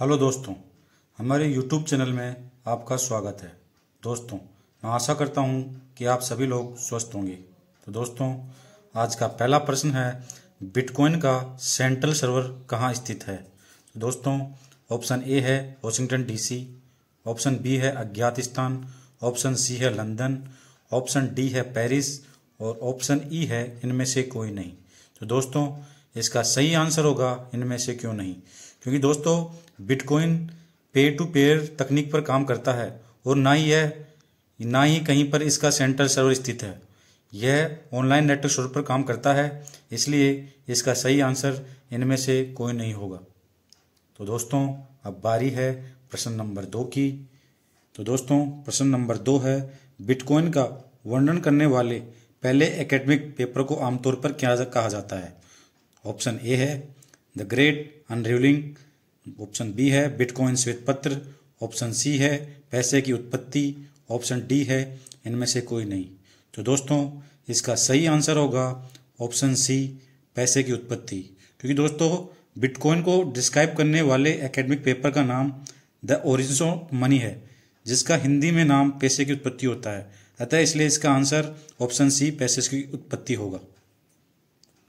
hello दोस्तों हमारे YouTube channel में आपका स्वागत है दोस्तों मैं आशा करता हूं कि आप सभी लोग स्वस्थ होंगे तो दोस्तों आज का पहला प्रश्न है बिटकॉइन का सेंट्रल सर्वर कहाँ स्थित है तो दोस्तों ऑप्शन ए है वॉशिंगटन डीसी ऑप्शन बी है अज्ञात स्थान ऑप्शन सी है लंदन ऑप्शन डी है पेरिस और ऑप्शन ई e है इनमें से कोई नहीं तो दोस्तों इसका सही आंसर होगा इनमें से क्यों नहीं क्योंकि दोस्तों बिटकॉइन पेयर टू पेयर तकनीक पर काम करता है और ना ही यह ना ही कहीं पर इसका सेंट्रल सर्वर स्थित है यह ऑनलाइन नेटवर्क सर्वर पर काम करता है इसलिए इसका सही आंसर इनमें से कोई नहीं होगा तो दोस्तों अब बारी है प्रश्न नंबर दो की तो दोस्तों प्रश्न नंबर दो है बिटकॉइन का वर्णन करने वाले पहले एकेडमिक पेपर को आमतौर पर क्या कहा जाता है ऑप्शन ए है the great unravelling option B है बिटकॉइन श्वेत पत्र ऑप्शन सी है पैसे की उत्पत्ति ऑप्शन डी है इनमें से कोई नहीं तो दोस्तों इसका सही आंसर होगा ऑप्शन सी पैसे की उत्पत्ति क्योंकि दोस्तों बिटकॉइन को डिस्क्राइब करने वाले एकेडमिक पेपर का नाम द ओरिजिन ऑफ मनी है जिसका हिंदी में नाम पैसे की उत्पत्ति होता है अतः इसलिए इसका आंसर ऑप्शन सी पैसे की उत्पत्ति होगा